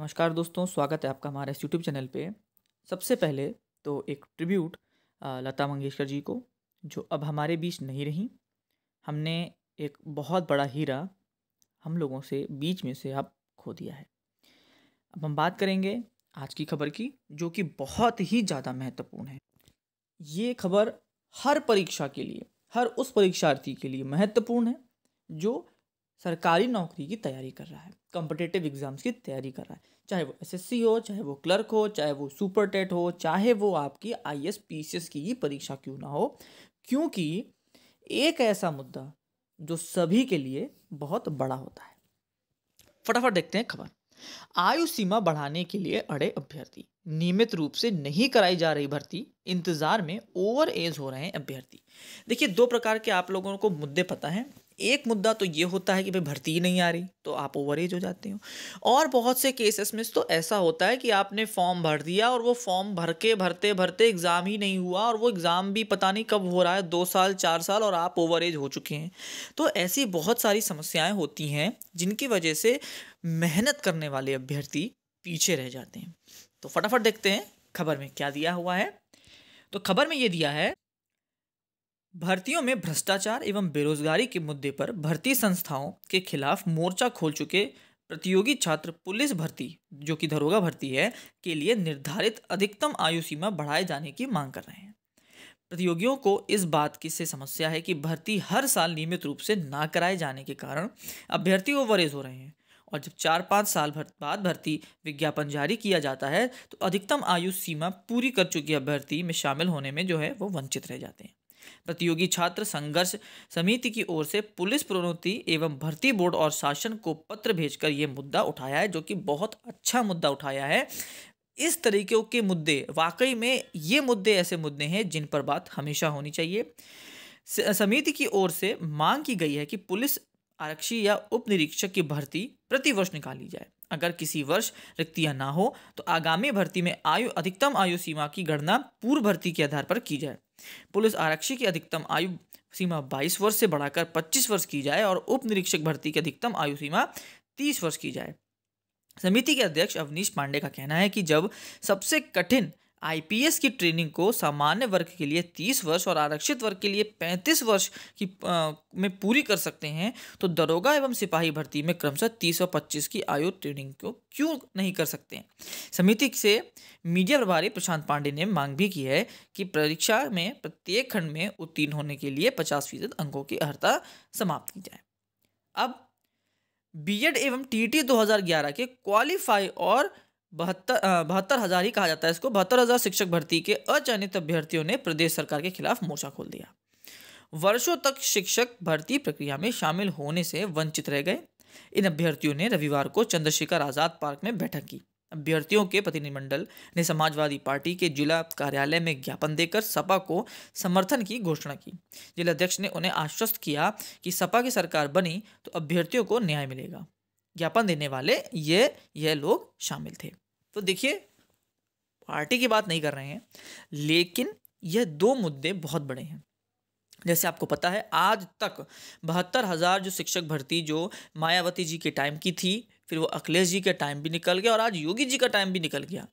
नमस्कार दोस्तों स्वागत है आपका हमारे इस यूट्यूब चैनल पे सबसे पहले तो एक ट्रिब्यूट लता मंगेशकर जी को जो अब हमारे बीच नहीं रही हमने एक बहुत बड़ा हीरा हम लोगों से बीच में से अब खो दिया है अब हम बात करेंगे आज की खबर की जो कि बहुत ही ज़्यादा महत्वपूर्ण है ये खबर हर परीक्षा के लिए हर उस परीक्षार्थी के लिए महत्वपूर्ण है जो सरकारी नौकरी की तैयारी कर रहा है कॉम्पिटेटिव एग्जाम्स की तैयारी कर रहा है चाहे वो एसएससी हो चाहे वो क्लर्क हो चाहे वो सुपर टेट हो चाहे वो आपकी I S P C S की ही परीक्षा क्यों ना हो क्योंकि एक ऐसा मुद्दा जो सभी के लिए बहुत बड़ा होता है फटाफट देखते हैं खबर आयु सीमा बढ़ाने के लिए अड़े अभ्यर्थी नियमित रूप से नहीं कराई जा रही भर्ती इंतजार में ओवर एज हो रहे हैं अभ्यर्थी देखिए दो प्रकार के आप लोगों को मुद्दे पता हैं एक मुद्दा तो ये होता है कि भाई भर्ती ही नहीं आ रही तो आप ओवर एज हो जाते हो और बहुत से केसेस में तो ऐसा होता है कि आपने फॉर्म भर दिया और वो फॉर्म भर के भरते भरते एग्ज़ाम ही नहीं हुआ और वो एग्ज़ाम भी पता नहीं कब हो रहा है दो साल चार साल और आप ओवर एज हो चुके हैं तो ऐसी बहुत सारी समस्याएँ होती हैं जिनकी वजह से मेहनत करने वाले अभ्यर्थी पीछे रह जाते हैं तो फटाफट देखते हैं खबर में क्या दिया हुआ है तो खबर में ये दिया है भर्तियों में भ्रष्टाचार एवं बेरोजगारी के मुद्दे पर भर्ती संस्थाओं के खिलाफ मोर्चा खोल चुके प्रतियोगी छात्र पुलिस भर्ती जो कि दरोगा भर्ती है के लिए निर्धारित अधिकतम आयु सीमा बढ़ाए जाने की मांग कर रहे हैं प्रतियोगियों को इस बात की से समस्या है कि भर्ती हर साल नियमित रूप से ना कराए जाने के कारण अभ्यर्थी ओवरेज हो रहे हैं और जब चार पाँच साल भर बाद भर्ती विज्ञापन जारी किया जाता है तो अधिकतम आयु सीमा पूरी कर चुकी अभ्यर्थी में शामिल होने में जो है वो वंचित रह जाते हैं प्रतियोगी छात्र संघर्ष समिति की ओर से पुलिस प्रोन्नति एवं भर्ती बोर्ड और शासन को पत्र भेजकर ये मुद्दा उठाया है जो कि बहुत अच्छा मुद्दा उठाया है इस तरीके के मुद्दे वाकई में ये मुद्दे ऐसे मुद्दे हैं जिन पर बात हमेशा होनी चाहिए समिति की ओर से मांग की गई है कि पुलिस आरक्षी या उप निरीक्षक की भर्ती प्रतिवर्ष निकाली जाए अगर किसी वर्ष रिक्तियां ना हो तो आगामी भर्ती में आयु अधिकतम आयु सीमा की गणना पूर्व भर्ती के आधार पर की जाए पुलिस आरक्षी की अधिकतम आयु सीमा 22 वर्ष से बढ़ाकर 25 वर्ष की जाए और उप निरीक्षक भर्ती की अधिकतम आयु सीमा 30 वर्ष की जाए समिति के अध्यक्ष अवनीश पांडे का कहना है कि जब सबसे कठिन आईपीएस की ट्रेनिंग को सामान्य वर्ग के लिए 30 वर्ष और आरक्षित वर्ग के लिए 35 वर्ष की आ, में पूरी कर सकते हैं तो दरोगा एवं सिपाही भर्ती में क्रमशः 30 और 25 की आयु ट्रेनिंग को क्यों नहीं कर सकते हैं समिति से मीडिया प्रभारी प्रशांत पांडे ने मांग भी की है कि परीक्षा में प्रत्येक खंड में उत्तीर्ण होने के लिए पचास फीसद अंकों की अर्ता समाप्त की जाए अब बीएड एवं टीटी 2011 के क्वालिफाई और बहत्तर बहत्तर हज़ार ही कहा जाता है इसको बहत्तर हज़ार शिक्षक भर्ती के अचयनित अभ्यर्थियों ने प्रदेश सरकार के खिलाफ मोर्चा खोल दिया वर्षों तक शिक्षक भर्ती प्रक्रिया में शामिल होने से वंचित रह गए इन अभ्यर्थियों ने रविवार को चंद्रशेखर आज़ाद पार्क में बैठक की अभ्यर्थियों के प्रतिनिधिमंडल ने समाजवादी पार्टी के जिला कार्यालय में ज्ञापन देकर सपा को समर्थन की घोषणा की जिलाध्यक्ष ने उन्हें आश्वस्त किया कि सपा की सरकार बनी तो अभ्यर्थियों को न्याय मिलेगा ज्ञापन देने वाले ये यह लोग शामिल थे तो देखिए पार्टी की बात नहीं कर रहे हैं लेकिन यह दो मुद्दे बहुत बड़े हैं जैसे आपको पता है आज तक बहत्तर हज़ार जो शिक्षक भर्ती जो मायावती जी के टाइम की थी फिर वो अखिलेश जी का टाइम भी निकल गया और आज योगी जी का टाइम भी निकल गया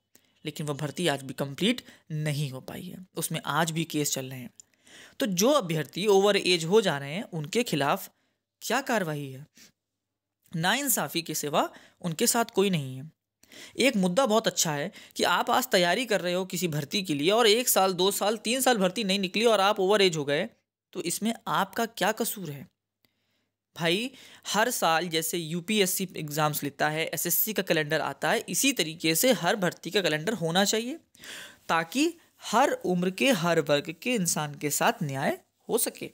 लेकिन वह भर्ती आज भी कंप्लीट नहीं हो पाई है उसमें आज भी केस चल रहे हैं तो जो अभ्यर्थी ओवर एज हो जा रहे हैं उनके खिलाफ क्या कार्रवाई है नाइंसाफ़ी के सिवा उनके साथ कोई नहीं है एक मुद्दा बहुत अच्छा है कि आप आज तैयारी कर रहे हो किसी भर्ती के लिए और एक साल दो साल तीन साल भर्ती नहीं निकली और आप ओवर एज हो गए तो इसमें आपका क्या कसूर है भाई हर साल जैसे यूपीएससी एग्ज़ाम्स लेता है एसएससी का कैलेंडर आता है इसी तरीके से हर भर्ती का कैलेंडर होना चाहिए ताकि हर उम्र के हर वर्ग के इंसान के साथ न्याय हो सके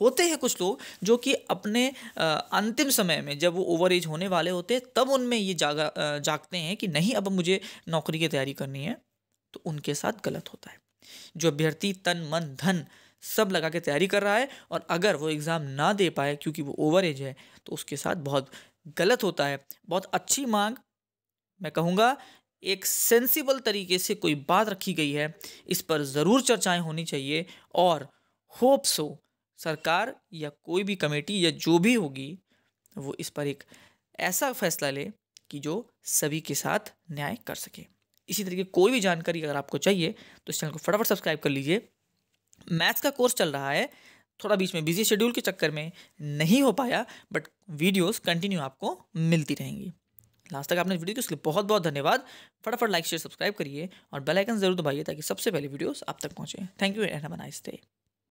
होते हैं कुछ लोग जो कि अपने अंतिम समय में जब वो ओवर एज होने वाले होते हैं तब उनमें ये जागा जागते हैं कि नहीं अब मुझे नौकरी की तैयारी करनी है तो उनके साथ गलत होता है जो अभ्यर्थी तन मन धन सब लगा के तैयारी कर रहा है और अगर वो एग्ज़ाम ना दे पाए क्योंकि वो ओवर एज है तो उसके साथ बहुत गलत होता है बहुत अच्छी मांग मैं कहूँगा एक सेंसिबल तरीके से कोई बात रखी गई है इस पर ज़रूर चर्चाएं होनी चाहिए और होप सो सरकार या कोई भी कमेटी या जो भी होगी वो इस पर एक ऐसा फैसला ले कि जो सभी के साथ न्याय कर सके इसी तरीके कोई भी जानकारी अगर आपको चाहिए तो इस चैनल को फटाफट सब्सक्राइब कर लीजिए मैथ्स का कोर्स चल रहा है थोड़ा बीच में बिजी शेड्यूल के चक्कर में नहीं हो पाया बट वीडियोस कंटिन्यू आपको मिलती रहेंगी लास्ट तक आपने वीडियो की उसके लिए बहुत बहुत धन्यवाद फटाफट लाइक शेयर सब्सक्राइब करिए और बेल आइकन जरूर दबाइए ताकि सबसे पहले वीडियोस आप तक पहुंचे thank you and have nice day